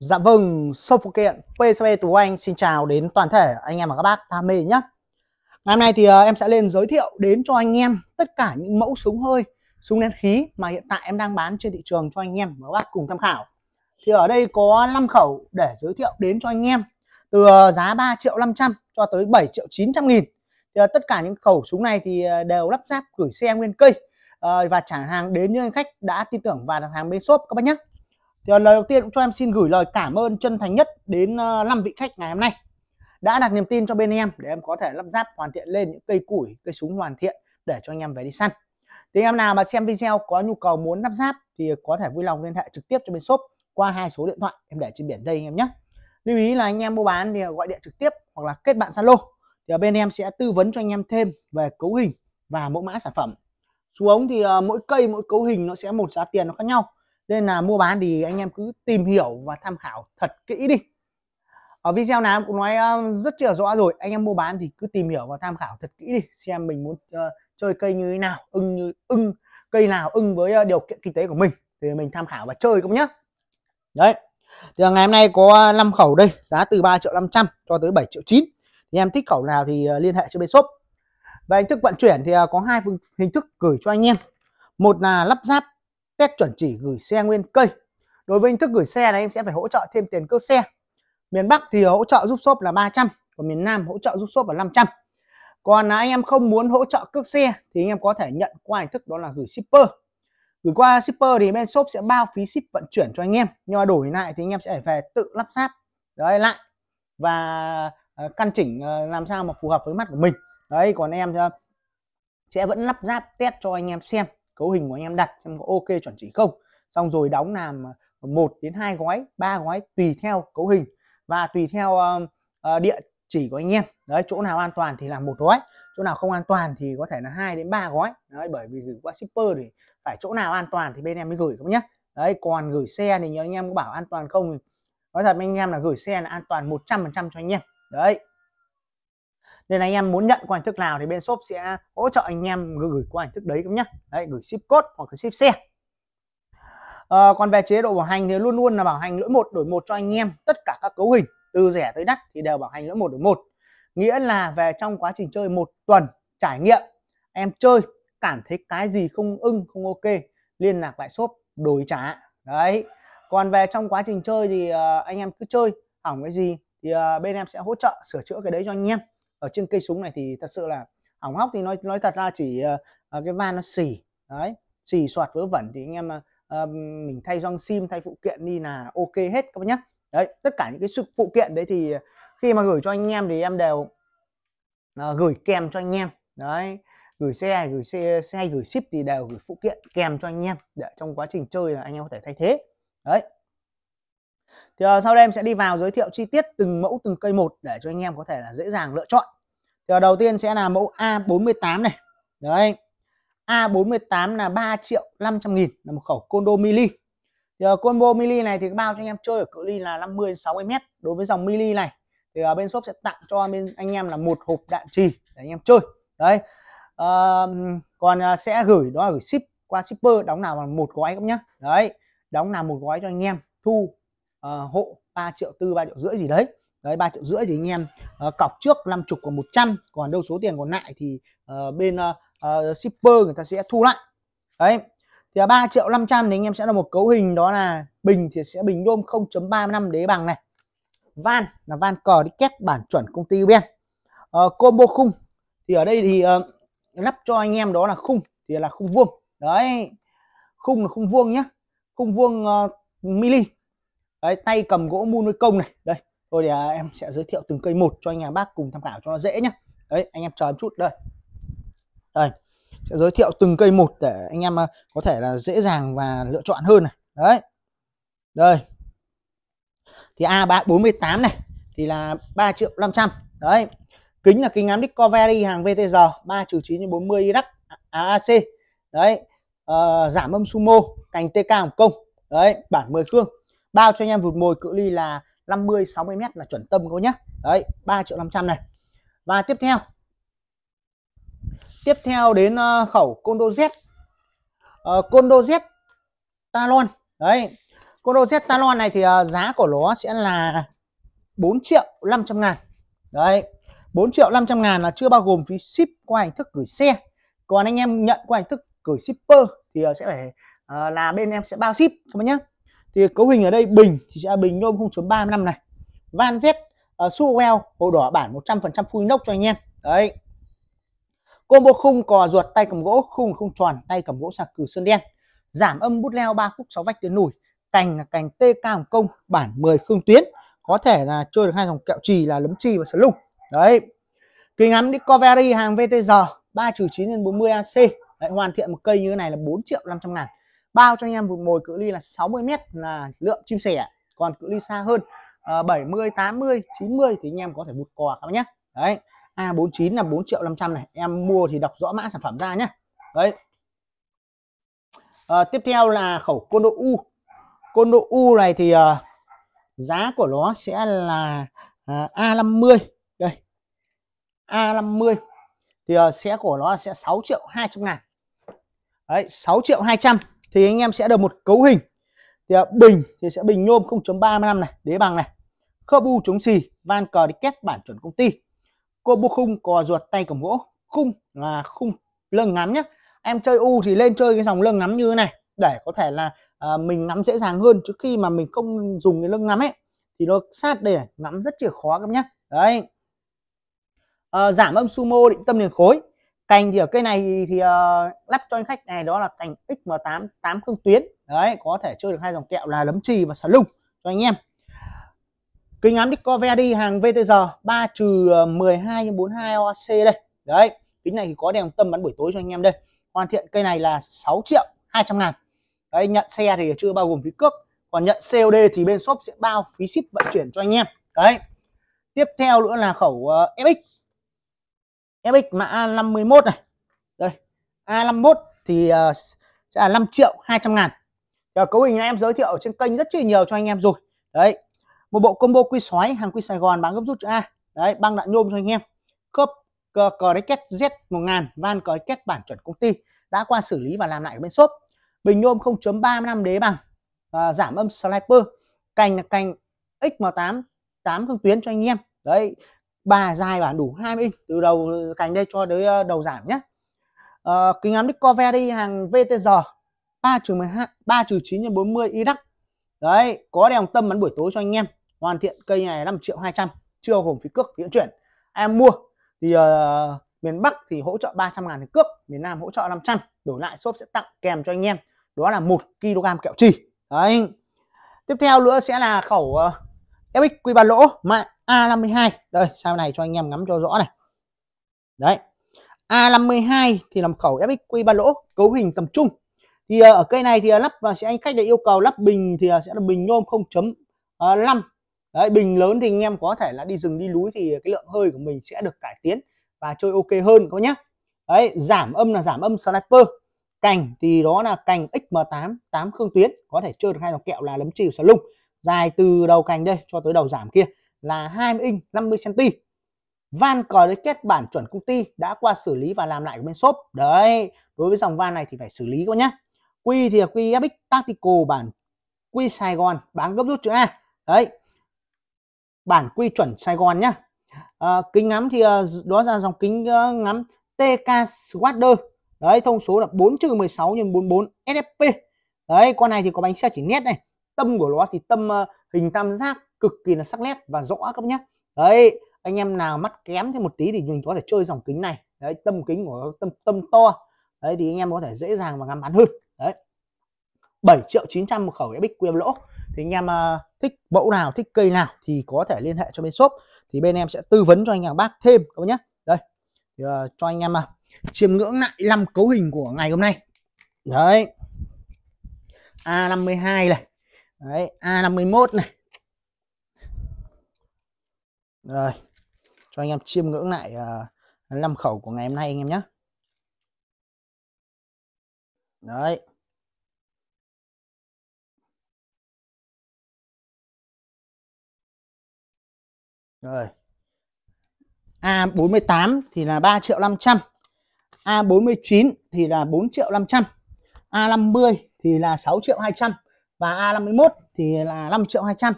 Dạ vâng, sau phụ kiện PCB Tú Anh xin chào đến toàn thể anh em và các bác tham mê nhé Ngày hôm nay thì ờ, em sẽ lên giới thiệu đến cho anh em tất cả những mẫu súng hơi, súng nén khí mà hiện tại em đang bán trên thị trường cho anh em và các bác cùng tham khảo Thì ở đây có 5 khẩu để giới thiệu đến cho anh em từ ờ, giá 3 triệu 500 cho tới 7 triệu 900 nghìn thì ờ, Tất cả những khẩu súng này thì đều lắp ráp gửi xe nguyên cây và trả hàng đến những khách đã tin tưởng và đặt hàng bên shop các bác nhé thì lời đầu tiên cũng cho em xin gửi lời cảm ơn chân thành nhất đến 5 ờ, vị khách ngày hôm nay đã đặt niềm tin cho bên em để em có thể lắp ráp hoàn thiện lên những cây củi, cây súng hoàn thiện để cho anh em về đi săn. Thì em nào mà xem video có nhu cầu muốn lắp ráp thì có thể vui lòng liên hệ trực tiếp cho bên shop qua hai số điện thoại em để trên biển đây anh em nhé. Lưu ý là anh em mua bán thì gọi điện trực tiếp hoặc là kết bạn Zalo thì ở bên em sẽ tư vấn cho anh em thêm về cấu hình và mẫu mã sản phẩm. Xuống ống thì ờ, mỗi cây mỗi cấu hình nó sẽ một giá tiền nó khác nhau nên là mua bán thì anh em cứ tìm hiểu và tham khảo thật kỹ đi ở video nào cũng nói ờ, rất là rõ rồi anh em mua bán thì cứ tìm hiểu và tham khảo thật kỹ đi xem mình muốn uh, chơi cây như thế nào ưng như ưng cây nào ưng với uh, điều kiện kinh tế của mình thì mình tham khảo và chơi cũng nhá đấy thì ngày hôm nay có 5 khẩu đây giá từ 3 triệu 500 cho tới 7 triệu 9 thì em thích khẩu nào thì liên hệ cho bên shop và hình thức vận chuyển thì có hai hình thức gửi cho anh em một là lắp ráp test chuẩn chỉ gửi xe nguyên cây đối với hình thức gửi xe này em sẽ phải hỗ trợ thêm tiền cước xe miền Bắc thì hỗ trợ giúp shop là 300 còn miền Nam hỗ trợ giúp shop là 500 còn là anh em không muốn hỗ trợ cước xe thì anh em có thể nhận qua hình thức đó là gửi shipper gửi qua shipper thì bên shop sẽ bao phí ship vận chuyển cho anh em nhưng mà đổi lại thì anh em sẽ phải tự lắp ráp đấy lại và à, căn chỉnh à, làm sao mà phù hợp với mắt của mình đấy còn em à, sẽ vẫn lắp ráp test cho anh em xem cấu hình của anh em đặt xem có ok chuẩn chỉ không xong rồi đóng làm ờ, một đến hai gói ba gói tùy theo cấu hình và tùy theo uh, địa chỉ của anh em đấy chỗ nào an toàn thì làm một gói chỗ nào không an toàn thì có thể là hai đến ba gói đấy bởi vì gửi qua shipper thì phải chỗ nào an toàn thì bên em mới gửi các nhá đấy còn gửi xe thì nhớ anh em có bảo an toàn không nói thật anh em là gửi xe là an toàn 100% cho anh em đấy nên anh em muốn nhận qua hình thức nào thì bên shop sẽ hỗ trợ anh em gửi qua hình thức đấy cũng nhá đấy, gửi ship code hoặc là ship xe à, còn về chế độ bảo hành thì luôn luôn là bảo hành lỗi một đổi một cho anh em tất cả các cấu hình từ rẻ tới đắt thì đều bảo hành lỗi một đổi một nghĩa là về trong quá trình chơi một tuần trải nghiệm em chơi cảm thấy cái gì không ưng không ok liên lạc lại shop đổi trả đấy còn về trong quá trình chơi thì uh, anh em cứ chơi hỏng cái gì thì uh, bên em sẽ hỗ trợ sửa chữa cái đấy cho anh em ở trên cây súng này thì thật sự là hỏng hóc thì nói nói thật ra chỉ uh, cái van nó xì đấy xì soạt vớ vẩn thì anh em uh, mình thay gioăng sim thay phụ kiện đi là ok hết các bác nhé đấy tất cả những cái sự phụ kiện đấy thì khi mà gửi cho anh em thì em đều uh, gửi kèm cho anh em đấy gửi xe gửi xe xe gửi ship thì đều gửi phụ kiện kèm cho anh em để trong quá trình chơi là anh em có thể thay thế đấy thì uh, sau đây em sẽ đi vào giới thiệu chi tiết từng mẫu từng cây một để cho anh em có thể là dễ dàng lựa chọn thì uh, đầu tiên sẽ là mẫu A48 này đấy A48 là 3 triệu 500 nghìn là một khẩu condo mili thì uh, combo mili này thì bao cho anh em chơi ở cự ly là 50 đến 60 m đối với dòng mili này thì uh, bên shop sẽ tặng cho bên anh em là một hộp đạn trì để anh em chơi đấy uh, còn uh, sẽ gửi đó là gửi ship qua shipper đóng nào bằng một gói cũng nhá đấy đóng nào một gói cho anh em thu uh, hộ 3 triệu tư ba triệu rưỡi gì đấy đấy ba triệu rưỡi thì anh em uh, cọc trước 50 còn 100 còn đâu số tiền còn lại thì uh, bên uh, uh, shipper người ta sẽ thu lại đấy thì ba triệu 500 thì anh em sẽ là một cấu hình đó là bình thì sẽ bình đôm 0.35 đế bằng này van là van cờ đi két bản chuẩn công ty bên uh, combo khung thì ở đây thì uh, lắp cho anh em đó là khung thì là khung vuông đấy khung là khung vuông nhé khung vuông uh, mili đấy, tay cầm gỗ mun với công này đây thôi thì à, em sẽ giới thiệu từng cây một cho anh nhà bác cùng tham khảo cho nó dễ nhá đấy anh em chờ em chút đây đây sẽ giới thiệu từng cây một để anh em à, có thể là dễ dàng và lựa chọn hơn này đấy đây thì a ba bốn mươi tám này thì là 3 triệu 500 đấy kính là kính ngắm Discovery hàng VTG 3 trừ 9 đến 40 Iraq AAC đấy à, giảm âm sumo cành TK Hồng Kông đấy bản 10 cương bao cho anh em vụt mồi cự ly là 50 60 m là chuẩn tâm các nhé đấy 3 triệu 500 này và tiếp theo tiếp theo đến ờ, khẩu condo Z uh, condo Z Talon đấy condo Z Talon này thì uh, giá của nó sẽ là 4 triệu 500 ngàn đấy 4 triệu 500 ngàn là chưa bao gồm phí ship qua hình thức gửi xe còn anh em nhận qua hình thức gửi shipper thì uh, sẽ phải uh, là bên em sẽ bao ship các bạn nhé thì cấu hình ở đây bình thì sẽ bình nhôm 0.35 này van z uh, ờ, Suwell màu đỏ bản 100% full inox cho anh em đấy combo khung cò ruột tay cầm gỗ khung khung tròn tay cầm gỗ sạc cừ sơn đen giảm âm bút leo 3 khúc 6 vách tuyến nùi cành là cành TK Hồng công bản 10 khương tuyến có thể là chơi được hai dòng kẹo trì là lấm trì và sấn lùng đấy kính ngắm Discovery hàng VTG 3 9 40 AC Đấy, hoàn thiện một cây như thế này là 4 triệu 500 ngàn bao cho anh em một mồi cự ly là 60 mét là lượng chim sẻ còn cự ly xa hơn uh, 70 80 90 thì anh em có thể vụt cò các bác nhé đấy A49 là 4 triệu 500 này em mua thì đọc rõ mã sản phẩm ra nhé đấy à, tiếp theo là khẩu côn độ U côn độ U này thì uh, giá của nó sẽ là uh, ờ, A50 đây A50 thì uh, sẽ của nó sẽ 6 triệu 200 ngàn đấy 6 triệu 200 thì anh em sẽ được một cấu hình thì à, bình thì sẽ bình nhôm 0.35 này đế bằng này khớp u chống xì van cờ đi kết bản chuẩn công ty cô bu khung cò ruột tay cầm gỗ khung là khung lưng ngắn nhé em chơi u thì lên chơi cái dòng lưng ngắn như thế này để có thể là à, mình nắm dễ dàng hơn trước khi mà mình không dùng cái lưng ngắm ấy thì nó sát để nắm rất là khó các nhá, đấy à, giảm âm sumo định tâm liền khối cành thì ở cây này thì uh, lắp cho anh khách này đó là cành XM8 8 cương tuyến đấy có thể chơi được hai dòng kẹo là lấm trì và xà lùng cho anh em kính ám đi hàng VTG 3 trừ 12 42 OC đây đấy kính này thì có đèn tâm bắn buổi tối cho anh em đây hoàn thiện cây này là 6 triệu 200 ngàn đấy nhận xe thì chưa bao gồm phí cước còn nhận COD thì bên shop sẽ bao phí ship vận chuyển cho anh em đấy tiếp theo nữa là khẩu uh, ờ, FX FX mã A51 này đây A51 thì uh, sẽ là 5 triệu 200 ngàn Và cấu hình này em giới thiệu trên kênh rất chi nhiều cho anh em rồi đấy một bộ combo quy xoáy hàng quy Sài Gòn bán gấp rút chữ A đấy băng đạn nhôm cho anh em khớp cờ cờ đáy két Z1000 van cờ két bản chuẩn công ty đã qua xử lý và làm lại ở bên shop bình nhôm 0.35 đế bằng à, giảm âm sniper cành là cành XM8 8 không tuyến cho anh em đấy bà dài bản đủ 20 inch từ đầu cành đây cho tới ờ, đầu giảm nhé à, ờ, kính ngắm Discovery hàng vtr 3 trừ 12 3 trừ 9 x 40 Iraq đấy có đèn tâm bắn buổi tối cho anh em hoàn thiện cây này 5 triệu 200 chưa gồm phí cước phí chuyển em mua thì uh, miền Bắc thì hỗ trợ 300 ngàn cước miền Nam hỗ trợ 500 đổi lại shop sẽ tặng kèm cho anh em đó là một kg kẹo trì đấy tiếp theo nữa sẽ là khẩu uh, FX Q3 lỗ mã A52 đây sau này cho anh em ngắm cho rõ này đấy A52 thì làm khẩu FX Q3 lỗ cấu hình tầm trung thì ờ, ở cây này thì ờ, lắp và ờ, sẽ anh khách để yêu cầu lắp bình thì sẽ là bình nhôm 0.5 đấy bình lớn thì anh em có thể là đi rừng đi núi thì cái lượng hơi của mình sẽ được cải tiến và chơi ok hơn có nhé đấy giảm âm là giảm âm sniper cành thì đó là cành XM8 8 khương tuyến có thể chơi được hai dòng kẹo là lấm chì và xà lung dài từ đầu cành đây cho tới đầu giảm kia là 20 inch 50 cm. Van cờ đấy kết bản chuẩn công ty đã qua xử lý và làm lại của bên shop. Đấy, đối với dòng van này thì phải xử lý các nhá. Quy thì là quy FX Tactical bản quy Sài Gòn bán gấp rút chữ A. Đấy. Bản quy chuẩn Sài Gòn nhá. À, kính ngắm thì ờ, đó là dòng kính ờ, ngắm TK Swatter. Đấy, thông số là 4 16 x 44 SFP. Đấy, con này thì có bánh xe chỉ nét này tâm của nó thì tâm uh, hình tam giác cực kỳ là sắc nét và rõ các bác nhé đấy anh em nào mắt kém thêm một tí thì mình có thể chơi dòng kính này đấy tâm kính của tâm tâm to đấy thì anh em có thể dễ dàng và ngắm bán hơn đấy 7 triệu 900 một khẩu FXQ lỗ thì anh em uh, thích mẫu nào thích cây nào thì có thể liên hệ cho bên shop thì bên em sẽ tư vấn cho anh em bác thêm các nhé đây thì, uh, cho anh em uh, chiêm ngưỡng lại năm cấu hình của ngày hôm nay đấy A52 này đấy A51 này rồi cho anh em chiêm ngưỡng lại ờ, năm uh, khẩu của ngày hôm nay anh em nhé đấy rồi A48 thì là 3 triệu 500 A49 thì là 4 triệu 500 A50 thì là 6 triệu 200 và A51 thì là 5 triệu 200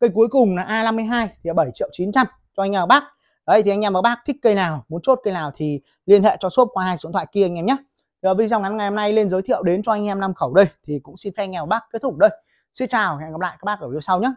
cây cuối cùng là A52 thì là 7 triệu 900 cho anh em bác đấy thì anh em và bác thích cây nào muốn chốt cây nào thì liên hệ cho shop qua hai số điện thoại kia anh em nhé thì video ngắn ngày hôm nay lên giới thiệu đến cho anh em năm khẩu đây thì cũng xin phép anh em bác kết thúc đây xin chào hẹn gặp lại các bác ở video sau nhé